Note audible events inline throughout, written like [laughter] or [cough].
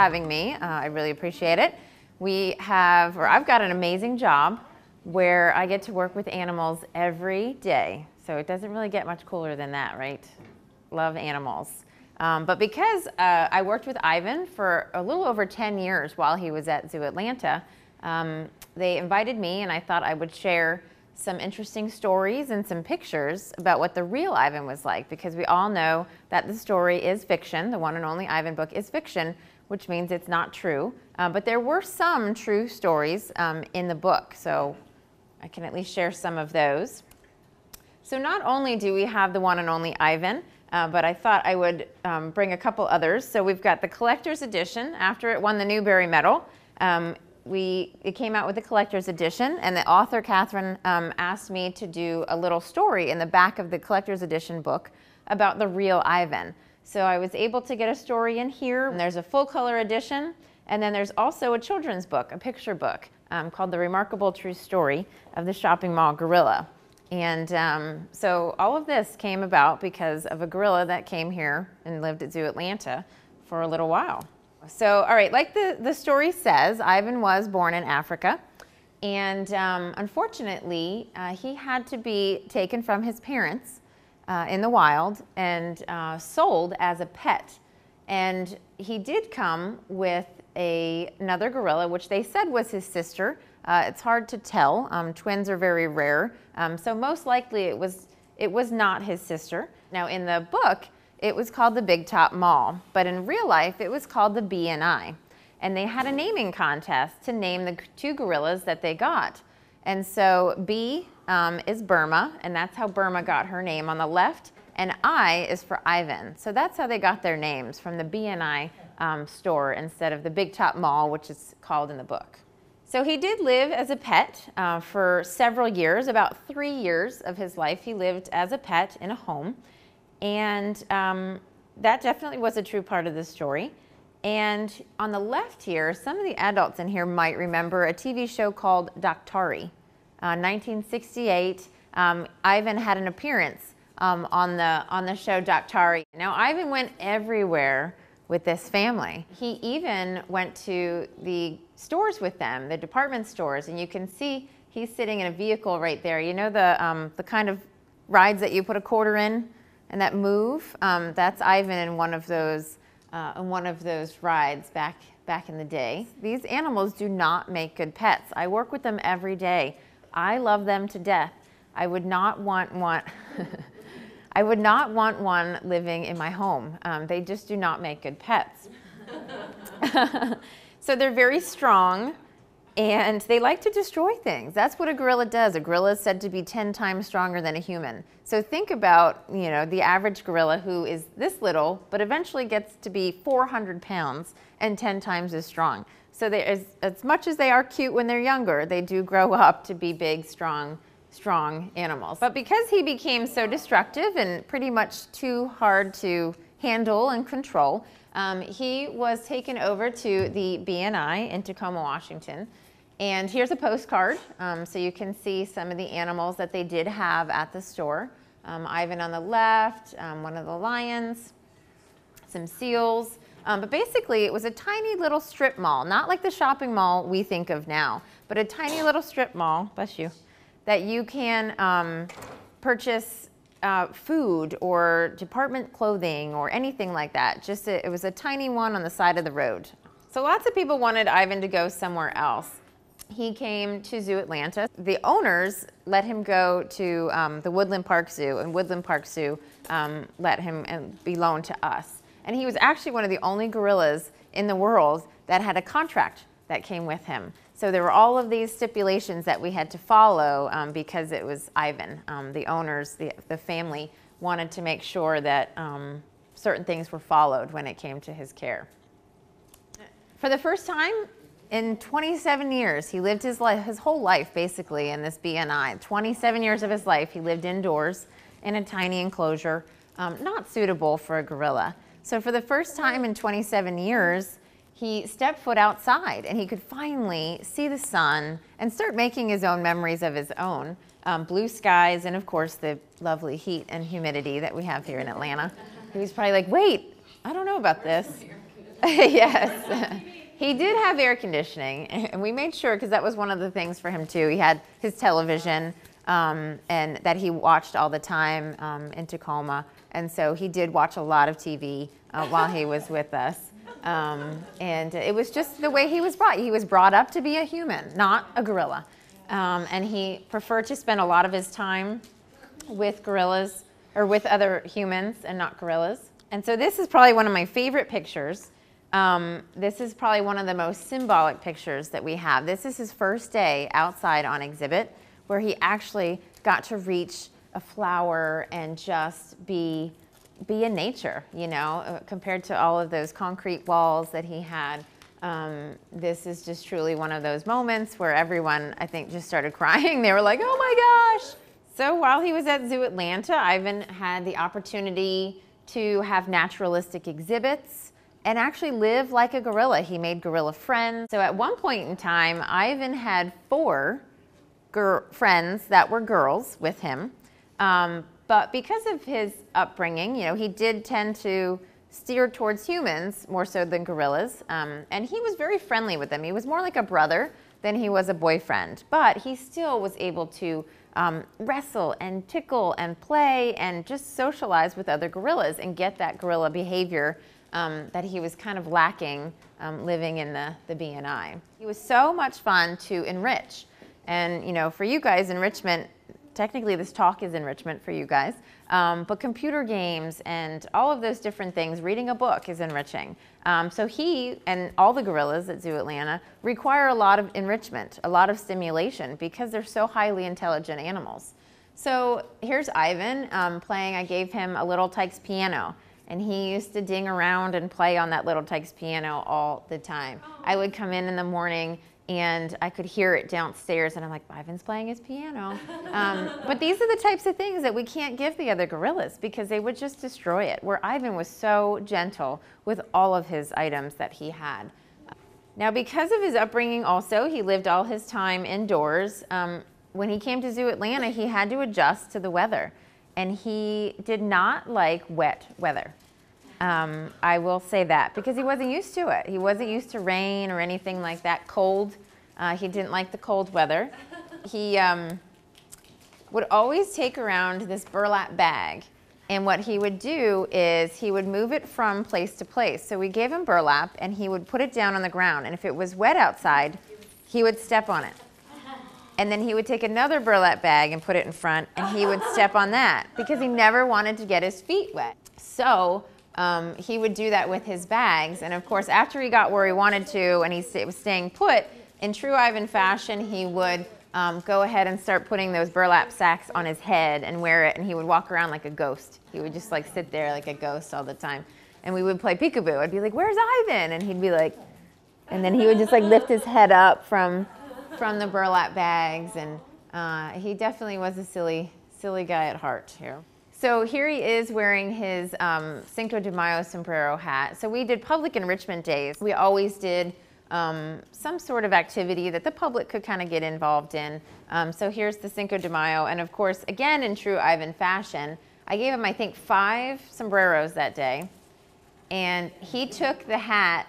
having me. Uh, I really appreciate it. We have, or I've got an amazing job where I get to work with animals every day. So it doesn't really get much cooler than that, right? Love animals. Um, but because uh, I worked with Ivan for a little over 10 years while he was at Zoo Atlanta, um, they invited me and I thought I would share some interesting stories and some pictures about what the real Ivan was like because we all know that the story is fiction. The one and only Ivan book is fiction, which means it's not true. Uh, but there were some true stories um, in the book, so I can at least share some of those. So not only do we have the one and only Ivan, uh, but I thought I would um, bring a couple others. So we've got the collector's edition after it won the Newbery Medal. Um, we, it came out with the collector's edition, and the author, Catherine, um, asked me to do a little story in the back of the collector's edition book about the real Ivan. So I was able to get a story in here. There's a full color edition, and then there's also a children's book, a picture book, um, called The Remarkable True Story of the Shopping Mall Gorilla. And um, so all of this came about because of a gorilla that came here and lived at Zoo Atlanta for a little while. So, all right, like the, the story says, Ivan was born in Africa. And um, unfortunately, uh, he had to be taken from his parents uh, in the wild and uh, sold as a pet. And he did come with a, another gorilla, which they said was his sister. Uh, it's hard to tell. Um, twins are very rare. Um, so most likely it was, it was not his sister. Now in the book, it was called the Big Top Mall, but in real life it was called the BNI. And they had a naming contest to name the two gorillas that they got. And so B um, is Burma, and that's how Burma got her name on the left, and I is for Ivan. So that's how they got their names, from the BNI um, store instead of the Big Top Mall, which is called in the book. So he did live as a pet uh, for several years, about three years of his life. He lived as a pet in a home, and um, that definitely was a true part of the story. And on the left here, some of the adults in here might remember a TV show called Doctari. 1968, uh, um, Ivan had an appearance um, on, the, on the show Doctari. Now, Ivan went everywhere with this family. He even went to the stores with them, the department stores, and you can see he's sitting in a vehicle right there. You know the, um, the kind of rides that you put a quarter in and that move? Um, that's Ivan in one of those, uh, in one of those rides back, back in the day. These animals do not make good pets. I work with them every day. I love them to death. I would not want one. [laughs] I would not want one living in my home. Um, they just do not make good pets. [laughs] so they're very strong and they like to destroy things. That's what a gorilla does. A gorilla is said to be 10 times stronger than a human. So think about, you know, the average gorilla who is this little, but eventually gets to be 400 pounds and 10 times as strong so they, as, as much as they are cute when they're younger, they do grow [laughs] up to be big, strong, strong animals. But because he became so destructive and pretty much too hard to handle and control, um, he was taken over to the BNI in Tacoma, Washington. And here's a postcard, um, so you can see some of the animals that they did have at the store. Um, Ivan on the left, um, one of the lions, some seals, um, but basically, it was a tiny little strip mall, not like the shopping mall we think of now, but a tiny little strip mall, bless you, that you can um, purchase uh, food or department clothing or anything like that. Just a, it was a tiny one on the side of the road. So lots of people wanted Ivan to go somewhere else. He came to Zoo Atlanta. The owners let him go to um, the Woodland Park Zoo, and Woodland Park Zoo um, let him uh, be loaned to us. And he was actually one of the only gorillas in the world that had a contract that came with him. So there were all of these stipulations that we had to follow um, because it was Ivan. Um, the owners, the, the family, wanted to make sure that um, certain things were followed when it came to his care. For the first time in 27 years, he lived his his whole life basically in this BNI. 27 years of his life, he lived indoors in a tiny enclosure, um, not suitable for a gorilla. So for the first time in 27 years, he stepped foot outside and he could finally see the sun and start making his own memories of his own. Um, blue skies and of course the lovely heat and humidity that we have here in Atlanta. He was probably like, wait, I don't know about this. [laughs] yes. he did have air conditioning and we made sure because that was one of the things for him too. He had his television um, and that he watched all the time um, in Tacoma. And so he did watch a lot of TV uh, while he was with us. Um, and it was just the way he was brought. He was brought up to be a human, not a gorilla. Um, and he preferred to spend a lot of his time with gorillas or with other humans and not gorillas. And so this is probably one of my favorite pictures. Um, this is probably one of the most symbolic pictures that we have. This is his first day outside on exhibit where he actually got to reach a flower and just be be in nature, you know, uh, compared to all of those concrete walls that he had. Um, this is just truly one of those moments where everyone, I think, just started [laughs] crying. They were like, oh my gosh. So while he was at Zoo Atlanta, Ivan had the opportunity to have naturalistic exhibits and actually live like a gorilla. He made gorilla friends. So at one point in time, Ivan had four friends that were girls with him. Um, but because of his upbringing, you know, he did tend to steer towards humans more so than gorillas. Um, and he was very friendly with them. He was more like a brother than he was a boyfriend. But he still was able to um, wrestle and tickle and play and just socialize with other gorillas and get that gorilla behavior um, that he was kind of lacking um, living in the, the BNI. He was so much fun to enrich. And you know, for you guys, enrichment technically this talk is enrichment for you guys, um, but computer games and all of those different things, reading a book is enriching. Um, so he and all the gorillas at Zoo Atlanta require a lot of enrichment, a lot of stimulation because they're so highly intelligent animals. So here's Ivan um, playing, I gave him a little Tykes piano and he used to ding around and play on that little Tykes piano all the time. Oh. I would come in in the morning and I could hear it downstairs, and I'm like, Ivan's playing his piano. Um, but these are the types of things that we can't give the other gorillas because they would just destroy it, where Ivan was so gentle with all of his items that he had. Now, because of his upbringing also, he lived all his time indoors. Um, when he came to Zoo Atlanta, he had to adjust to the weather, and he did not like wet weather. Um, I will say that because he wasn't used to it. He wasn't used to rain or anything like that. Cold. Uh, he didn't like the cold weather. He um, would always take around this burlap bag. And what he would do is he would move it from place to place. So we gave him burlap and he would put it down on the ground. And if it was wet outside, he would step on it. And then he would take another burlap bag and put it in front and he would step on that because he never wanted to get his feet wet. So um, he would do that with his bags. And of course, after he got where he wanted to and he was staying put, in true Ivan fashion, he would um, go ahead and start putting those burlap sacks on his head and wear it, and he would walk around like a ghost. He would just like sit there like a ghost all the time. And we would play peekaboo. I'd be like, "Where's Ivan?" And he'd be like, and then he would just like lift his head up from from the burlap bags, and uh, he definitely was a silly silly guy at heart here. So here he is wearing his um, Cinco de Mayo sombrero hat. So we did public enrichment days. We always did um, some sort of activity that the public could kind of get involved in. Um, so here's the Cinco de Mayo. And of course, again, in true Ivan fashion, I gave him, I think, five sombreros that day. And he took the hat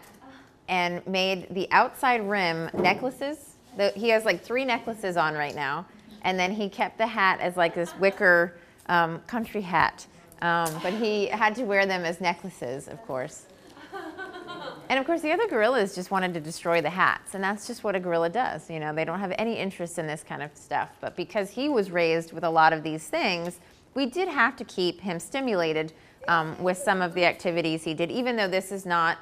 and made the outside rim necklaces. The, he has like three necklaces on right now. And then he kept the hat as like this wicker um, country hat. Um, but he had to wear them as necklaces, of course. And of course, the other gorillas just wanted to destroy the hats, and that's just what a gorilla does. You know, they don't have any interest in this kind of stuff. But because he was raised with a lot of these things, we did have to keep him stimulated um, with some of the activities he did, even though this is not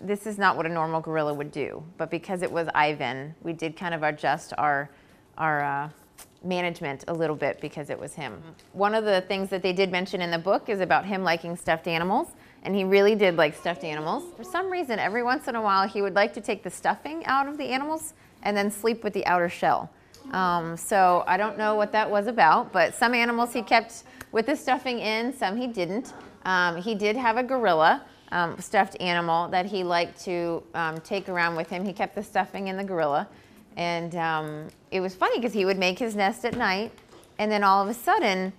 this is not what a normal gorilla would do. But because it was Ivan, we did kind of adjust our our uh, management a little bit because it was him. One of the things that they did mention in the book is about him liking stuffed animals, and he really did like stuffed animals. For some reason, every once in a while, he would like to take the stuffing out of the animals and then sleep with the outer shell. Um, so I don't know what that was about, but some animals he kept with the stuffing in, some he didn't. Um, he did have a gorilla um, stuffed animal that he liked to um, take around with him. He kept the stuffing in the gorilla. And um, it was funny because he would make his nest at night, and then all of a sudden,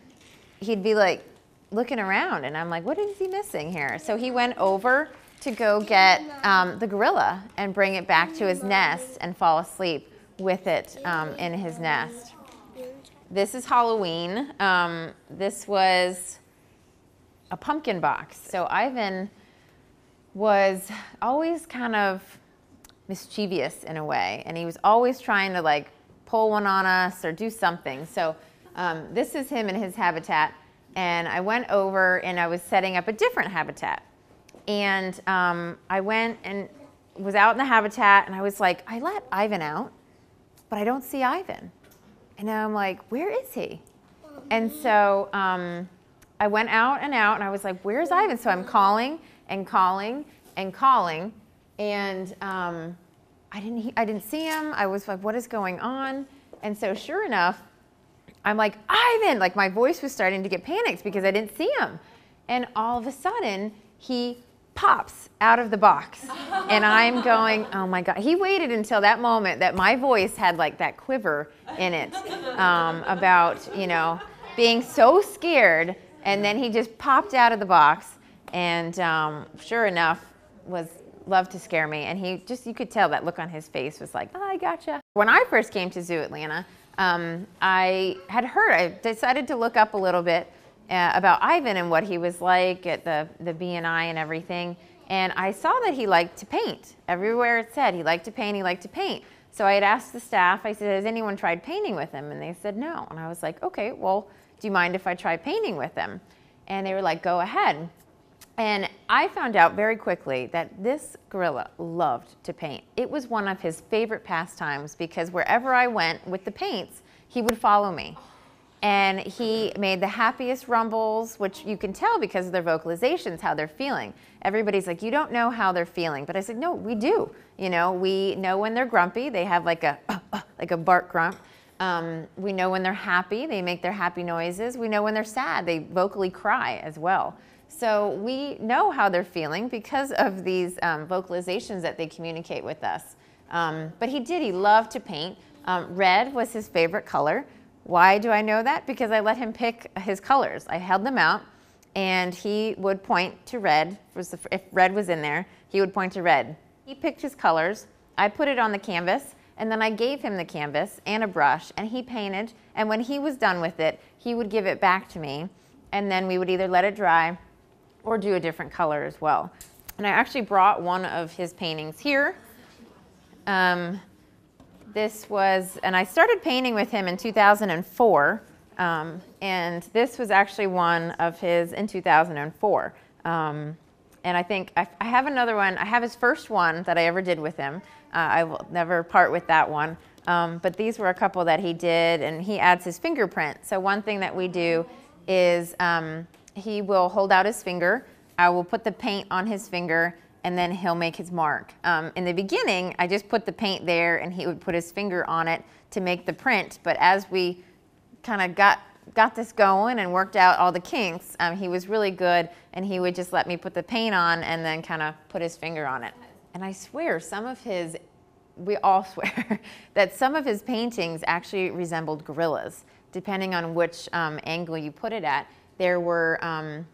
he'd be like looking around, and I'm like, what is he missing here? So he went over to go get um, the gorilla and bring it back to his nest and fall asleep with it um, in his nest. This is Halloween. Um, this was a pumpkin box. So Ivan was always kind of mischievous in a way, and he was always trying to like pull one on us or do something. So um, this is him in his habitat, and I went over and I was setting up a different habitat, and um, I went and was out in the habitat, and I was like, I let Ivan out, but I don't see Ivan, and I'm like, where is he? And so um, I went out and out, and I was like, where's Ivan? So I'm calling and calling and calling and um, I didn't he- I didn't see him. I was like, what is going on? And so sure enough, I'm like Ivan. Like my voice was starting to get panicked because I didn't see him, and all of a sudden he pops out of the box [laughs] and i'm going oh my god he waited until that moment that my voice had like that quiver in it um, about you know being so scared and then he just popped out of the box and um, sure enough was loved to scare me. And he just, you could tell that look on his face was like, oh, I gotcha. When I first came to Zoo Atlanta, um, I had heard, I decided to look up a little bit uh, about Ivan and what he was like at the, the BNI and everything. And I saw that he liked to paint. Everywhere it said he liked to paint, he liked to paint. So I had asked the staff, I said, has anyone tried painting with him? And they said no. And I was like, okay, well, do you mind if I try painting with him? And they were like, go ahead. And I found out very quickly that this gorilla loved to paint. It was one of his favorite pastimes because wherever I went with the paints, he would follow me. And he made the happiest rumbles, which you can tell because of their vocalizations, how they're feeling. Everybody's like, you don't know how they're feeling. But I said, no, we do. You know, we know when they're grumpy. They have like a, uh, [laughs] uh, like a bark grump. Um, we know when they're happy. They make their happy noises. We know when they're sad. They vocally cry as well. So we know how they're feeling because of these um, vocalizations that they communicate with us. Um, but he did, he loved to paint. Um, red was his favorite color. Why do I know that? Because I let him pick his colors. I held them out and he would point to red. If red was in there, he would point to red. He picked his colors. I put it on the canvas and then I gave him the canvas and a brush and he painted. And when he was done with it, he would give it back to me. And then we would either let it dry or do a different color as well. And I actually brought one of his paintings here. Um, this was, and I started painting with him in 2004, um, and this was actually one of his in 2004. Um, and I think I, I, have another one. I have his first one that I ever did with him. Uh, I will never part with that one. Um, but these were a couple that he did, and he adds his fingerprint. So one thing that we do is um, he will hold out his finger. I will put the paint on his finger and then he'll make his mark. Um, in the beginning, I just put the paint there and he would put his finger on it to make the print. But as we kind of got got this going and worked out all the kinks, um, he was really good and he would just let me put the paint on and then kind of put his finger on it. And I swear some of his, we all [laughs] swear, that some of his paintings actually resembled gorillas, depending on which um, angle you put it at there were, um,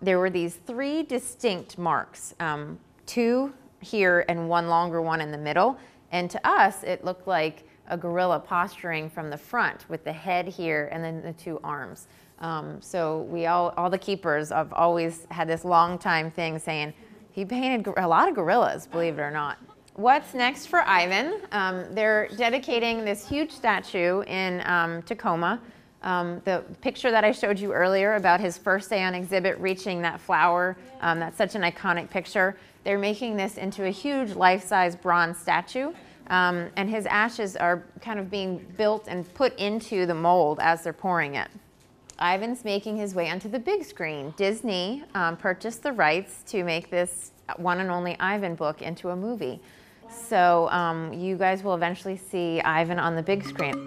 there were these three distinct marks, um, two here and one longer one in the middle. And to us, it looked like a gorilla posturing from the front with the head here and then the two arms. Um, so we all, all the keepers have always had this long time thing saying, he painted a lot of gorillas, believe it or not. What's next for Ivan? Um, they're dedicating this huge statue in um, Tacoma um, the picture that I showed you earlier about his first day on exhibit reaching that flower, um, that's such an iconic picture. They're making this into a huge life-size bronze statue. Um, and his ashes are kind of being built and put into the mold as they're pouring it. Ivan's making his way onto the big screen. Disney um, purchased the rights to make this one and only Ivan book into a movie. So um, you guys will eventually see Ivan on the big screen.